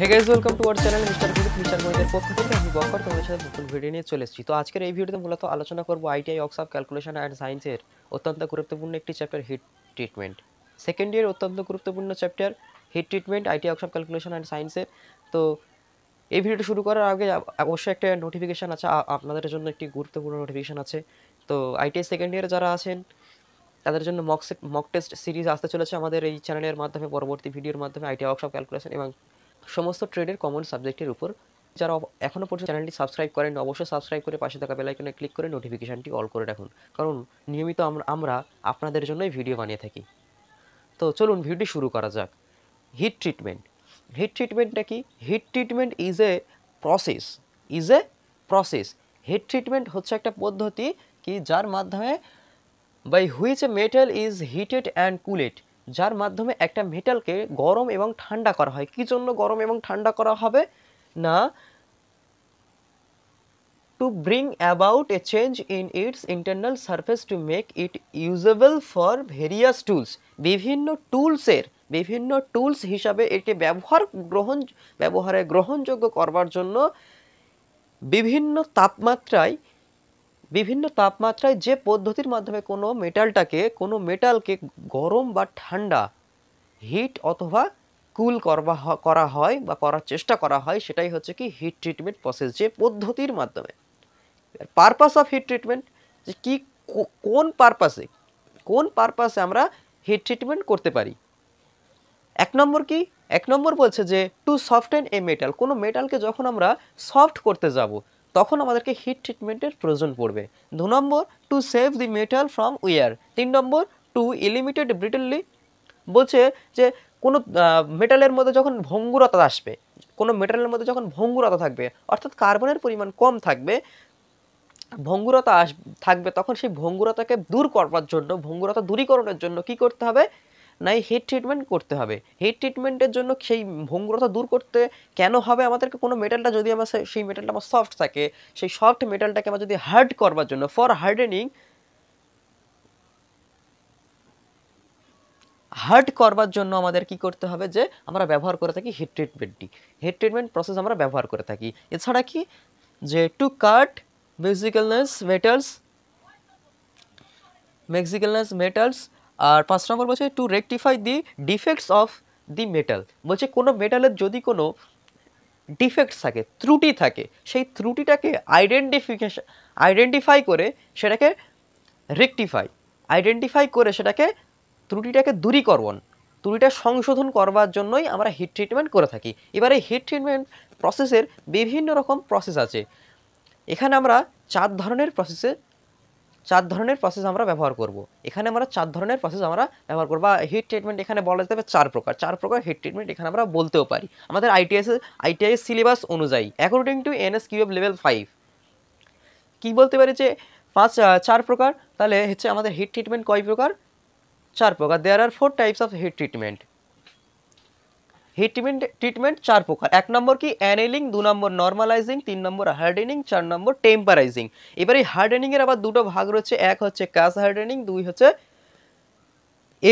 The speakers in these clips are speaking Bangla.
Hey guys welcome to our channel mister physics mister গুরুতের পক্ষ থেকে আমি বকর তোমাদের সাথে নতুন ভিডিও নিয়ে চলে এসেছি তো আজকের এই ভিডিওতে মূলত আলোচনা করবো ITI workshop calculation and সায়েন্সের অত্যন্ত গুরুত্বপূর্ণ একটি chapter heat treatment second year অত্যন্ত গুরুত্বপূর্ণ চ্যাপ্টার heat treatment ITI workshop calculation and সায়েন্সের তো এই ভিডিওটা শুরু করার আগে অবশ্যই একটা নোটিফিকেশান আছে আপনাদের জন্য একটি গুরুত্বপূর্ণ নোটিফিকেশান আছে তো আইটিআই সেকেন্ড ইয়ার যারা আছেন তাদের জন্য মক মক টেস্ট সিরিজ আসতে চলেছে আমাদের এই চ্যানেলের মাধ্যমে পরবর্তী ভিডিওর মাধ্যমে আইটিআই অক্স অফ ক্যালকুলেশন এবং সমস্ত ট্রেডের কমন সাবজেক্টের উপর যারা এখনও পর্যন্ত চ্যানেলটি সাবস্ক্রাইব করেন অবশ্যই সাবস্ক্রাইব করে পাশে থাকা বেলাইকনে ক্লিক করে নোটিফিকেশানটি অল করে রাখুন কারণ নিয়মিত আমরা আপনাদের জন্যই ভিডিও বানিয়ে থাকি তো চলুন ভিডিও শুরু করা যাক হিট ট্রিটমেন্ট হিট ট্রিটমেন্টটা কি heat treatment is a process is a process heat treatment হচ্ছে একটা পদ্ধতি কি যার মাধ্যমে by which metal is heated and cooled যার মাধ্যমে একটা মেটালকে গরম এবং ঠান্ডা করা হয় কি জন্য গরম এবং ঠান্ডা করা হবে না to bring about a change in its internal surface to make it usable for various tools বিভিন্ন টুলসের বিভিন্ন টুলস হিসাবে এটি ব্যবহার গ্রহণ ব্যবহারে গ্রহণযোগ্য করবার জন্য বিভিন্ন তাপমাত্রায় বিভিন্ন তাপমাত্রায় যে পদ্ধতির মাধ্যমে কোনো মেটালটাকে কোনো মেটালকে গরম বা ঠান্ডা হিট অথবা কুল করবা করা হয় বা করার চেষ্টা করা হয় সেটাই হচ্ছে কি হিট ট্রিটমেন্ট প্রসেস যে পদ্ধতির মাধ্যমে পারপাস অফ হিট ট্রিটমেন্ট যে কী কোন পারপাসে কোন পারপাসে আমরা হিট ট্রিটমেন্ট করতে পারি এক নম্বর কি এক নম্বর বলছে যে to soft and a metal কোনো মেটালকে যখন আমরা সফট করতে যাব তখন আমাদেরকে হিট ট্রিটমেন্টের প্রয়োজন পড়বে দু নম্বর to save the metal from wear তিন নম্বর টু ইলিমিটেড ব্রিটেনলি বলছে যে কোনো মেটালের মধ্যে যখন ভঙ্গুরতা আসবে কোনো মেটালের মধ্যে যখন ভঙ্গুরতা থাকবে অর্থাৎ কার্বনের পরিমাণ কম থাকবে ভঙ্গুরতা আস থাকবে তখন সেই ভঙ্গুরতাকে দূর করবার জন্য ভঙ্গুরতা দূরীকরণের জন্য কি করতে হবে নাই হেড ট্রিটমেন্ট করতে হবে হেড ট্রিটমেন্টের জন্য সেই ভঙ্গুরতা দূর করতে কেন হবে আমাদেরকে কোনো মেটালটা যদি আমার সেই মেটালটা আমার সফট থাকে সেই সফট মেটালটাকে আমার যদি হার্ড করবার জন্য ফর হার্ডেনিং হার্ড করবার জন্য আমাদের কি করতে হবে যে আমরা ব্যবহার করে থাকি হেড ট্রিটমেন্টটি হেড ট্রিটমেন্ট প্রসেস আমরা ব্যবহার করে থাকি এছাড়া কি যে টু কাট মেক্সিকালনেস মেটালস মেক্সিকালনেস মেটালস আর পাঁচ নম্বর বলছে to rectify the defects of the metal বলছে কোনো মেটালের যদি কোনো ডিফেক্টস থাকে ত্রুটি থাকে সেই ত্রুটিটাকে আইডেন্টিফিকেশন আইডেন্টিফাই করে সেটাকে রেকটিফাই আইডেন্টিফাই করে সেটাকে ত্রুটিটাকে দূরীকরণ ত্রুটিটা সংশোধন করবার জন্যই আমরা হিট ট্রিটমেন্ট করে থাকি এবারে হিট ট্রিটমেন্ট প্রসেসের বিভিন্ন রকম প্রসেস আছে এখানে আমরা চার ধরনের প্রসেসে চার ধরনের প্রসেস আমরা ব্যবহার করব এখানে আমরা চার ধরনের প্রসেস আমরা ব্যবহার করবো বা হিট ট্রিটমেন্ট এখানে বলা যেতে পারে চার প্রকার চার প্রকার হিট ট্রিটমেন্ট এখানে আমরা বলতেও পারি আমাদের আইটিআইস আইটিআই সিলেবাস অনুযায়ী according to NS QF level five কী বলতে পারি যে পাঁচ চার প্রকার তাহলে হচ্ছে আমাদের হিট ট্রিটমেন্ট কয় প্রকার চার প্রকার there are four types of heat treatment treatment treatment চার প্রকার এক নম্বর কি অ্যানেলিং দু নম্বর নর্মালাইজিং তিন নম্বর হার্ডেনিং চার নম্বর টেম্পারাইজিং এবার এই হার্ডেনিংয়ের আবার দুটো ভাগ রয়েছে এক হচ্ছে কাজ হার্ডেনিং দুই হচ্ছে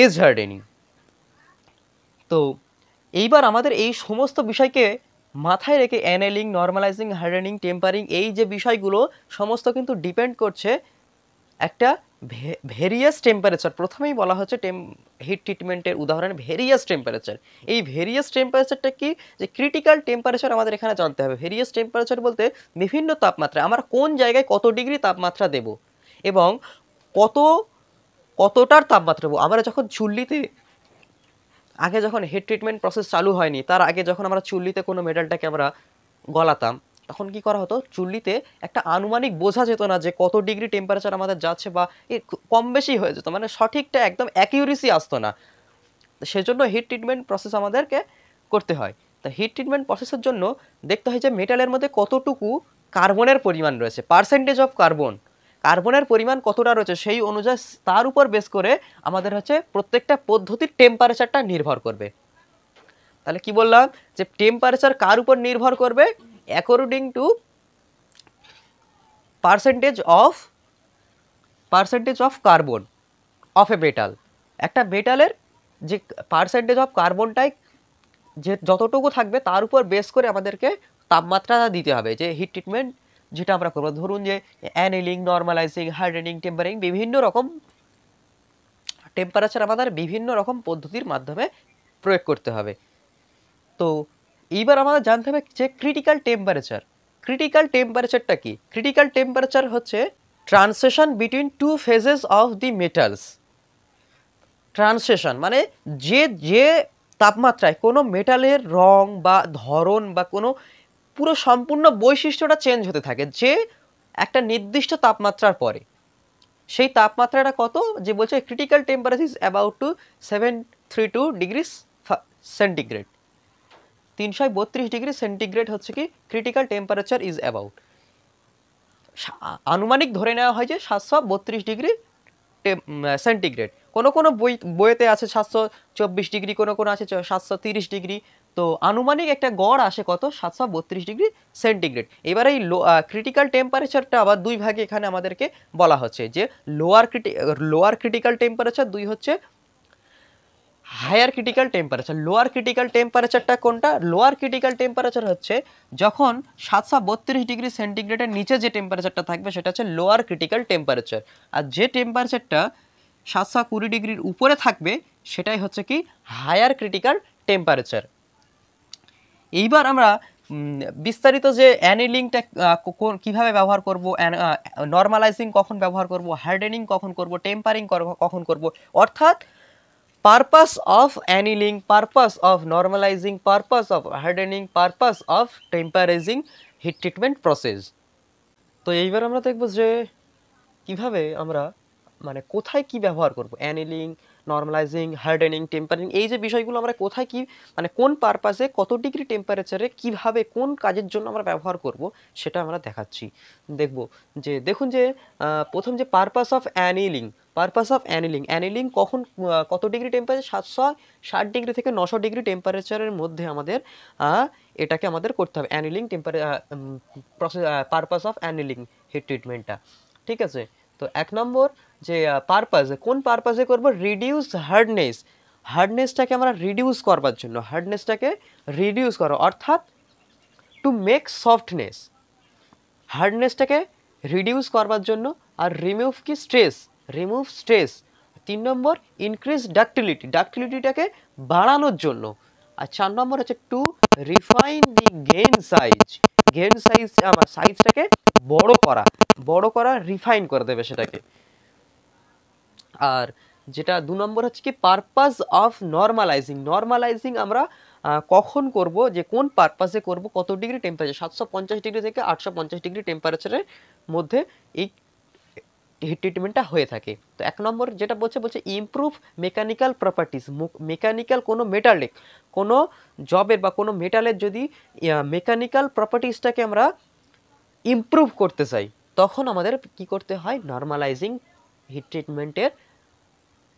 এজ হার্ডেনিং তো এইবার আমাদের এই সমস্ত বিষয়কে মাথায় রেখে অ্যানেলিং নর্মালাইজিং হার্ডেনিং টেম্পারিং এই যে বিষয়গুলো সমস্ত কিন্তু ডিপেন্ড করছে একটা ভেরিয়াস টেম্পারেচার প্রথমেই বলা হচ্ছে টেম হিট ট্রিটমেন্টের উদাহরণ ভেরিয়াস টেম্পারেচার এই ভেরিয়াস টেম্পারেচারটা কি যে ক্রিটিক্যাল টেম্পারেচার আমাদের এখানে জানতে হবে ভেরিয়াস টেম্পারেচার বলতে বিভিন্ন তাপমাত্রা আমার কোন জায়গায় কত ডিগ্রি তাপমাত্রা দেব এবং কত কতটার তাপমাত্রা দেবো আমরা যখন চুল্লিতে আগে যখন হিট ট্রিটমেন্ট প্রসেস চালু হয়নি তার আগে যখন আমরা চুল্লিতে কোনো মেডালটাকে আমরা গলাতাম তখন কি করা হতো চুল্লিতে একটা আনুমানিক বোঝা যেত না যে কত ডিগ্রি টেম্পারেচার আমাদের যাচ্ছে বা কম বেশি হয়ে যেত মানে সঠিকটা একদম অ্যাকিউরেসি আসতো না সেজন্য হিট ট্রিটমেন্ট প্রসেস আমাদেরকে করতে হয় তা হিট ট্রিটমেন্ট প্রসেসের জন্য দেখতে হয় যে মেটালের মধ্যে কতটুকু কার্বনের পরিমাণ রয়েছে পার্সেন্টেজ অফ কার্বন কার্বনের পরিমাণ কতটা রয়েছে সেই অনুযায়ী তার উপর বেশ করে আমাদের হচ্ছে প্রত্যেকটা পদ্ধতির টেম্পারেচারটা নির্ভর করবে তাহলে কি বললাম যে টেম্পারেচার কার উপর নির্ভর করবে according to percentage of percentage of carbon of a metal একটা মেটালের যে পার্সেন্টেজ অফ কার্বনটাই যে যতটুকু থাকবে তার উপর বেস করে আমাদেরকে তাপমাত্রাটা দিতে হবে যে হিট ট্রিটমেন্ট যেটা আমরা করবো ধরুন যে অ্যানিলিং নর্মালাইজিং হার্ডেনিং টেম্পারিং বিভিন্ন রকম টেম্পারেচার আমাদের বিভিন্ন রকম পদ্ধতির মাধ্যমে প্রয়োগ করতে হবে তো এইবার আমাদের জানতে হবে যে ক্রিটিক্যাল টেম্পারেচার ক্রিটিক্যাল টেম্পারেচারটা কি ক্রিটিক্যাল টেম্পারেচার হচ্ছে transition between two phases of the metals transition মানে যে যে তাপমাত্রায় কোনো মেটালের রং বা ধরন বা কোনো পুরো সম্পূর্ণ বৈশিষ্ট্যটা চেঞ্জ হতে থাকে যে একটা নির্দিষ্ট তাপমাত্রার পরে সেই তাপমাত্রাটা কত যে বলছে critical temperature is about two seven three two degrees centigrade তিনশো বত্রিশ ডিগ্রি সেন্টিগ্রেড হচ্ছে কি ক্রিটিক্যাল টেম্পারেচার ইজ অ্যাবাউট আনুমানিক ধরে নেওয়া হয় যে সাতশো বত্রিশ ডিগ্রি সেন্টিগ্রেড কোনো কোনো বই বইতে আছে সাতশো চব্বিশ ডিগ্রি কোনো কোনো আছে সাতশো তিরিশ ডিগ্রি তো আনুমানিক একটা গড় আসে কত সাতশো বত্রিশ ডিগ্রি সেন্টিগ্রেড এবার এই লো ক্রিটিক্যাল টেম্পারেচারটা আবার দুই ভাগে এখানে আমাদেরকে বলা হচ্ছে যে lower critical lower critical temperature দুই হচ্ছে higher critical temperature lower critical টেম্পারেচারটা কোনটা লোয়ার ক্রিটিক্যাল টেম্পারেচার হচ্ছে যখন সাতশো বত্রিশ ডিগ্রি সেন্টিগ্রেডের নিচে যে টেম্পারেচারটা থাকবে সেটা হচ্ছে লোয়ার ক্রিটিক্যাল টেম্পারেচার আর যে টেম্পারেচারটা সাতশো কুড়ি ডিগ্রির উপরে থাকবে সেটাই হচ্ছে কি হায়ার ক্রিটিক্যাল টেম্পারেচার এইবার আমরা বিস্তারিত যে অ্যানিলিংটা কিভাবে ব্যবহার করব নর্মালাইজিং কখন ব্যবহার করব হার্ডেনিং কখন করব টেম্পারিং কখন করব অর্থাৎ purpose of annealing, purpose of normalizing, purpose of hardening, purpose of temporizing heat treatment process. তো এইবার আমরা দেখব যে কিভাবে আমরা মানে কোথায় কি ব্যবহার করব অ্যানিলিং নর্মালাইজিং হার্ডেনিং টেম্পারিং এই যে বিষয়গুলো আমরা কোথায় কি মানে কোন পারপাসে কত ডিগ্রি টেম্পারেচারে কিভাবে কোন কাজের জন্য আমরা ব্যবহার করব সেটা আমরা দেখাচ্ছি দেখব যে দেখুন যে প্রথম যে purpose of annealing purpose of annealing annealing কখন কত ডিগ্রি টেম্পারেচার সাতশো ষাট ডিগ্রি থেকে নশো ডিগ্রি টেম্পারেচারের মধ্যে আমাদের এটাকে আমাদের করতে হবে annealing temper process purpose of annealing heat ট্রিটমেন্টটা ঠিক আছে তো এক নম্বর যে পারপাস কোন পারপাসে করব রিডিউস হার্ডনেস হার্ডনেসটাকে আমরা রিডিউস করবার জন্য হার্ডনেসটাকে রিডিউস করো অর্থাৎ টু মেক সফটনেস হার্ডনেসটাকে রিডিউস করবার জন্য আর রিমুভ কি স্ট্রেস রিমুভ স্ট্রেস তিন নম্বর ইনক্রিজ ডাকটিলিটি ডাকটিলিটিটাকে বাড়ানোর জন্য আর চার নম্বর হচ্ছে to refine the grain size grain size আমার সাইজটাকে বড় করা বড় করা রিফাইন করে দেবে সেটাকে আর যেটা দু নম্বর হচ্ছে কি পারপাস অফ নর্মালাইজিং নর্মালাইজিং আমরা কখন করব যে কোন পারপাসে করব কত ডিগ্রি টেম্পারেচার সাতশো পঞ্চাশ ডিগ্রি থেকে আটশো পঞ্চাশ ডিগ্রি টেম্পারেচারের মধ্যে এই হিট ট্রিটমেন্টটা হয়ে থাকে তো এক নম্বর যেটা বলছে বলছে ইমপ্রুভ মেকানিক্যাল প্রপার্টিস মেকানিক্যাল কোনো মেটালে কোনো জবের বা কোনো মেটালের যদি মেকানিক্যাল প্রপার্টিসটাকে আমরা ইমপ্রুভ করতে চাই তখন আমাদের কি করতে হয় নর্মালাইজিং হিট ট্রিটমেন্টের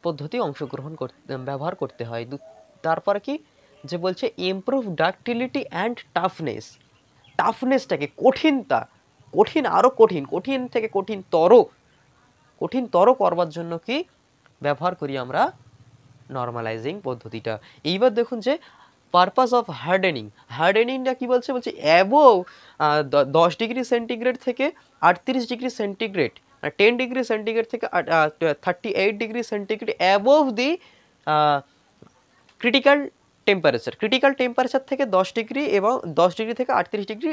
পদ্ধতি অংশগ্রহণ করতে ব্যবহার করতে হয় তারপরে কি যে বলছে ইমপ্রুভ ডাকটিলিটি অ্যান্ড টাফনেস টাফনেসটাকে কঠিনতা কঠিন আরও কঠিন কঠিন থেকে কঠিনতর কঠিনতর করবার জন্য কি ব্যবহার করি আমরা নর্মালাইজিং পদ্ধতিটা এইবার দেখুন যে পারপাস অফ হার্ডেনিং হার্ডেনিংটা কী বলছে বলছে অ্যাবো দশ ডিগ্রি সেন্টিগ্রেড থেকে আটত্রিশ degree centigrade ten degree centigrade থেকে thirty eight degree centigrade above the critical temperature critical temperature থেকে দশ ডিগ্রি এবং দশ ডিগ্রি থেকে আটত্রিশ ডিগ্রি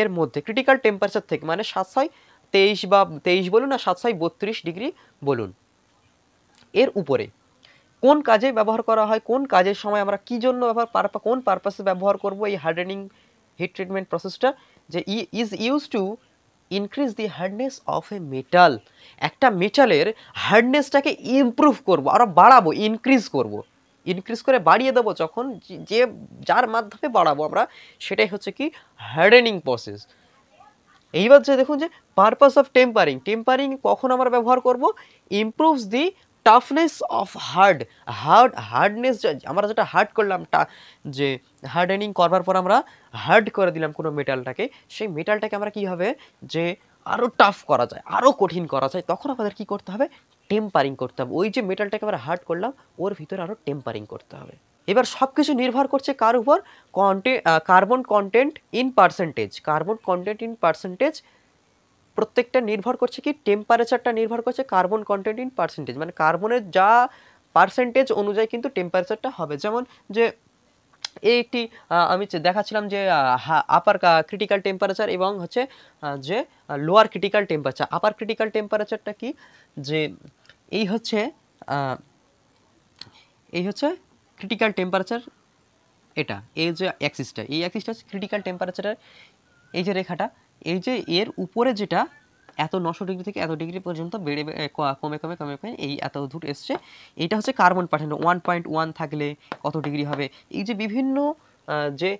এর মধ্যে ক্রিটিক্যাল টেম্পারেচার থেকে মানে সাতশয় তেইশ বা তেইশ বলুন আর সাতশয় বত্রিশ ডিগ্রি বলুন এর উপরে কোন কাজে ব্যবহার করা হয় কোন কাজের সময় আমরা কী জন্য ব্যবহার কোন পারপাসে ব্যবহার করব এই হার্ডেনিং হিট ট্রিটমেন্ট প্রসেসটা যে is use to increase the hardness of a metal একটা মেটালের হার্ডনেসটাকে ইমপ্রুভ করব আরও বাড়াবো ইনক্রিজ করব। ইনক্রিজ করে বাড়িয়ে দেবো যখন যে যার মাধ্যমে বাড়াবো আমরা সেটাই হচ্ছে কি হার্ডেনিং প্রসেস এইবার যে দেখুন যে পারপাস অফ টেম্পারিং টেম্পারিং কখন আমরা ব্যবহার করব improves the toughness of hard hard hardness আমরা যেটা হার্ড করলাম টা যে হার্ডেনিং করবার পর আমরা হার্ড করে দিলাম কোনো মেটালটাকে সেই মেটালটাকে আমরা কি হবে যে আরও টাফ করা যায় আরও কঠিন করা যায় তখন আমাদের কি করতে হবে টেম্পারিং করতে হবে ওই যে মেটালটাকে আমরা হার্ড করলাম ওর ভিতরে আরও টেম্পারিং করতে হবে এবার সব কিছু নির্ভর করছে কার উপর content carbon content in percentage carbon content in percentage প্রত্যেকটা নির্ভর করছে কি টেম্পারেচারটা নির্ভর করছে কার্বন কন্টেন্ট ইন পার্সেন্টেজ মানে কার্বনের যা পার্সেন্টেজ অনুযায়ী কিন্তু টেম্পারেচারটা হবে যেমন যে এই একটি আমি দেখাচ্ছিলাম যে আপার ক্রিটিক্যাল টেম্পারেচার এবং হচ্ছে যে lower critical temperature upper critical টেম্পারেচারটা কি যে এই হচ্ছে এই হচ্ছে ক্রিটিক্যাল টেম্পারেচার এটা এই যে অ্যাক্সিসটা এই অ্যাক্সিসটা হচ্ছে ক্রিটিক্যাল টেম্পারেচারের এই যে রেখাটা এই যে এর উপরে যেটা এত নশো ডিগ্রি থেকে এত ডিগ্রি পর্যন্ত বেড়ে কমে কমে কমে কমে এই এত দূর এসছে এইটা হচ্ছে কার্বন পাঠানো ওয়ান পয়েন্ট ওয়ান থাকলে কত ডিগ্রি হবে এই যে বিভিন্ন যে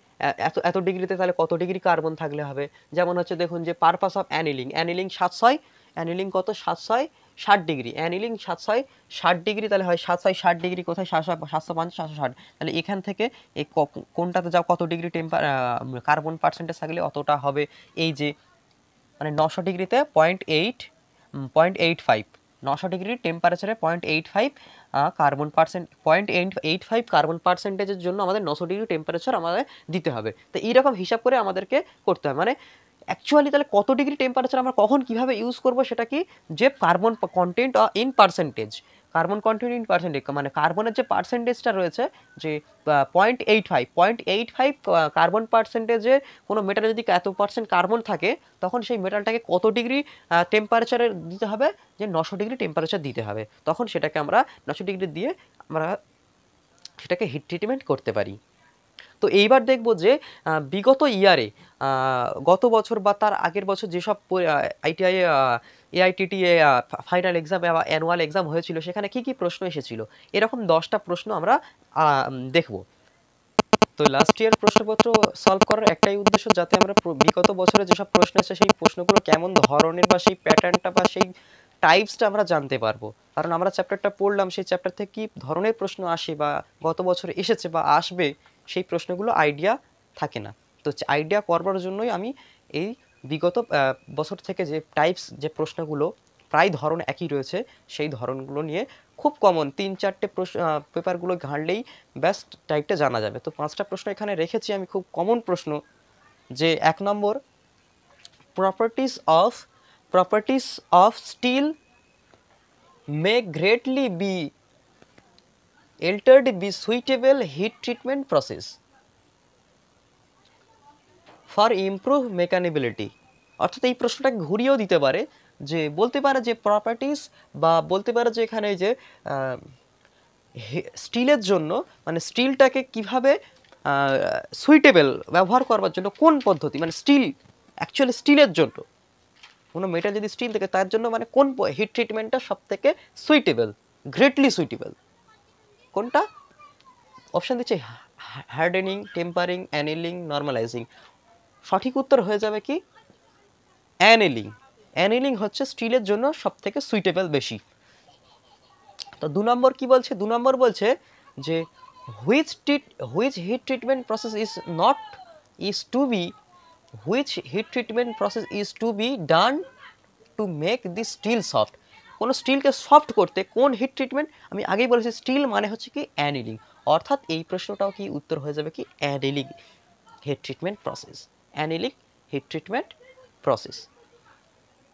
এত এত ডিগ্রিতে তাহলে কত ডিগ্রি কার্বন থাকলে হবে যেমন হচ্ছে দেখুন যে পারপাস অফ অ্যানিলিং অ্যানিলিং সাতশয় অ্যানিলিং কত ছয় ষাট ডিগ্রি অ্যানিলিং সাত ছয় ষাট ডিগ্রি তাহলে হয় সাত ছয় ষাট ডিগ্রি কোথায় সাতশো সাতশো পাঁচ সাতশো ষাট তাহলে এখান থেকে এই কোনটাতে যাও কত ডিগ্রি টেম্পার কার্বন পার্সেন্টেজ থাকলে অতটা হবে এই যে মানে নশো ডিগ্রিতে point eight point eight five নশো ডিগ্রি টেম্পারেচারে point eight five carbon percent point eight eight five carbon পার্সেন্টেজের জন্য আমাদের নশো ডিগ্রি টেম্পারেচার আমাদের দিতে হবে তো এইরকম হিসাব করে আমাদেরকে করতে হবে মানে অ্যাকচুয়ালি তাহলে কত ডিগ্রি টেম্পারেচার আমরা কখন কীভাবে ইউজ করবো সেটা কি যে carbon content in percentage carbon content in percentage মানে কার্বনের যে পার্সেন্টেজটা রয়েছে যে point eight five point eight five carbon পার্সেন্টেজে কোনো মেটালে যদি এত পার্সেন্ট কার্বন থাকে তখন সেই মেটালটাকে কত ডিগ্রি টেম্পারেচারে দিতে হবে যে নশো ডিগ্রি টেম্পারেচার দিতে হবে তখন সেটাকে আমরা নশো ডিগ্রি দিয়ে আমরা সেটাকে হিট ট্রিটমেন্ট করতে পারি তো এইবার দেখব যে বিগত ইয়ারে গত বছর বা তার আগের বছর যেসব আইটিআই এআইটিটি ফাইনাল এক্সাম বা অ্যানুয়াল এক্সাম হয়েছিল সেখানে কি কি প্রশ্ন এসেছিল এরকম দশটা প্রশ্ন আমরা দেখব তো লাস্ট ইয়ার প্রশ্নপত্র সলভ করার একটাই উদ্দেশ্য যাতে আমরা বিগত বছরে যেসব প্রশ্ন আছে সেই প্রশ্নগুলো কেমন ধরনের বা সেই প্যাটার্নটা বা সেই টাইপসটা আমরা জানতে পারবো কারণ আমরা চ্যাপ্টারটা পড়লাম সেই চ্যাপ্টার থেকে কি ধরনের প্রশ্ন আসে বা গত বছর এসেছে বা আসবে সেই প্রশ্নগুলো আইডিয়া থাকে না তো আইডিয়া করবার জন্যই আমি এই বিগত বছর থেকে যে টাইপস যে প্রশ্নগুলো প্রায় ধরন একই রয়েছে সেই ধরনগুলো নিয়ে খুব কমন তিন চারটে প্রশ্ন পেপারগুলো ঘাঁটলেই ব্যাস্ট টাইপটা জানা যাবে তো পাঁচটা প্রশ্ন এখানে রেখেছি আমি খুব কমন প্রশ্ন যে এক নম্বর properties of properties of steel may greatly be altered be suitable heat treatment process for improve machinability অর্থাৎ এই প্রশ্নটাকে ঘুরিয়েও দিতে পারে যে বলতে পারে যে প্রপার্টিস বা বলতে পারে যে এখানে যে স্টিলের জন্য মানে স্টিলটাকে কিভাবে সুইটেবল ব্যবহার করবার জন্য কোন পদ্ধতি মানে স্টিল অ্যাকচুয়ালি স্টিলের জন্য কোনো মেটাল যদি স্টিল থাকে তার জন্য মানে কোন হিট ট্রিটমেন্টটা সবথেকে সুইটেবল গ্রেটলি সুইটেবল কোনটা অপশান দিচ্ছে হার্ডেনিং টেম্পারিং অ্যানেলিং নর্মালাইজিং সঠিক উত্তর হয়ে যাবে কি অ্যানেলিং অ্যানেলিং হচ্ছে স্টিলের জন্য সব থেকে সুইটেবল বেশি তো দু নম্বর কি বলছে দু নম্বর বলছে যে which treat which heat treatment process is not is to be which heat treatment process is to be done to make the steel soft কোনো স্টিলকে সফট করতে কোন হিট ট্রিটমেন্ট আমি আগেই বলেছি স্টিল মানে হচ্ছে কি অ্যানিলিং অর্থাৎ এই প্রশ্নটাও কি উত্তর হয়ে যাবে কি annealing heat treatment process annealing heat treatment process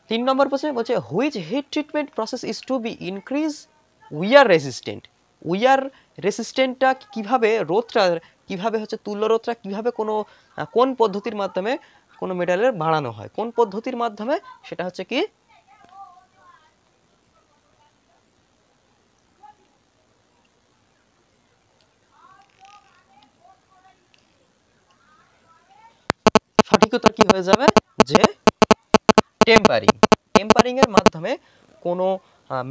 তিন নম্বর প্রশ্নে বলছে which heat treatment process is to be increase wear resistant wear রেসিস্টেন্টটা কীভাবে রোধটা কিভাবে হচ্ছে তুল্য রোধটা কীভাবে কোনো কোন পদ্ধতির মাধ্যমে কোনো মেটালের বাড়ানো হয় কোন পদ্ধতির মাধ্যমে সেটা হচ্ছে কি অভিজ্ঞতা কি হয়ে যাবে যে টেম্পারিং টেম্পারিংয়ের মাধ্যমে কোনো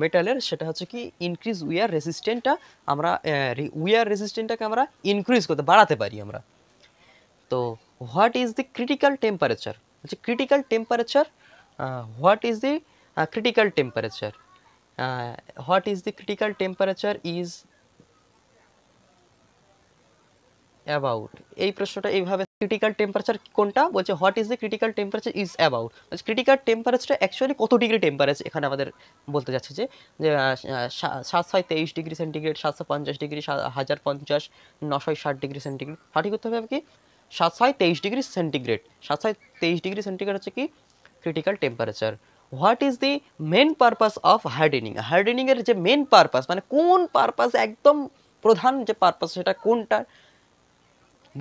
মেটালের সেটা হচ্ছে কি ইনক্রিজ উইয়ার রেসিস্টেন্টটা আমরা উইয়ার রেসিস্টেন্টটাকে আমরা ইনক্রিজ করতে বাড়াতে পারি আমরা তো what is the critical temperature হচ্ছে critical temperature what is the critical temperature what is the critical temperature is about এই প্রশ্নটা এইভাবে ক্রিটিক্যাল টেম্পারেচার কোনটা বলছে what is the critical temperature is about critical টেম্পারেচারটা অ্যাকচুয়ালি কত ডিগ্রি টেম্পারেচার এখানে আমাদের বলতে যাচ্ছে যে সাতশো তেইশ ডিগ্রি সেন্টিগ্রেড সাতশো পঞ্চাশ ডিগ্রি হাজার পঞ্চাশ নশো ষাট ডিগ্রি সেন্টিগ্রেড সঠিক করতে হবে কি সাতশো তেইশ ডিগ্রি সেন্টিগ্রেড সাতশো তেইশ ডিগ্রি সেন্টিগ্রেড হচ্ছে কি critical temperature what is the main purpose of hardening হার্ডেনিংয়ের যে মেন পারপাস মানে কোন পারপাস একদম প্রধান যে পারপাস সেটা কোনটা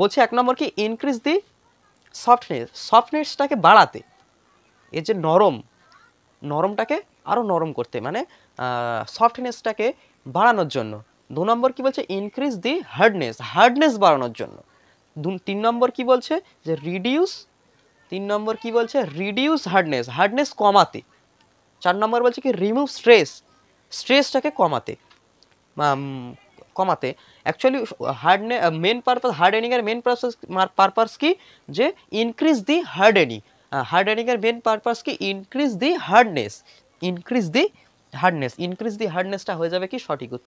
বলছে এক নম্বর কি ইনক্রিজ দি সফটনেস সফটনেসটাকে বাড়াতে এর যে নরম নরমটাকে আরও নরম করতে মানে সফটনেসটাকে বাড়ানোর জন্য দু নম্বর কি বলছে ইনক্রিজ দি হার্ডনেস হার্ডনেস বাড়ানোর জন্য দু তিন নম্বর কি বলছে যে রিডিউস তিন নম্বর কি বলছে রিডিউস হার্ডনেস হার্ডনেস কমাতে চার নম্বর বলছে কি রিমুভ স্ট্রেস স্ট্রেসটাকে কমাতে কমাতে অ্যাকচুয়ালি হার্ডনে মেন পারপাস হার্ডেনিংয়ের মেন পারপাস পারপাস কি যে ইনক্রিজ দি হার্ডেনিং হার্ডেনিংয়ের মেন পারপাস কি increase the hardness increase the hardness increase the হার্ডনেসটা হয়ে যাবে কি সঠিক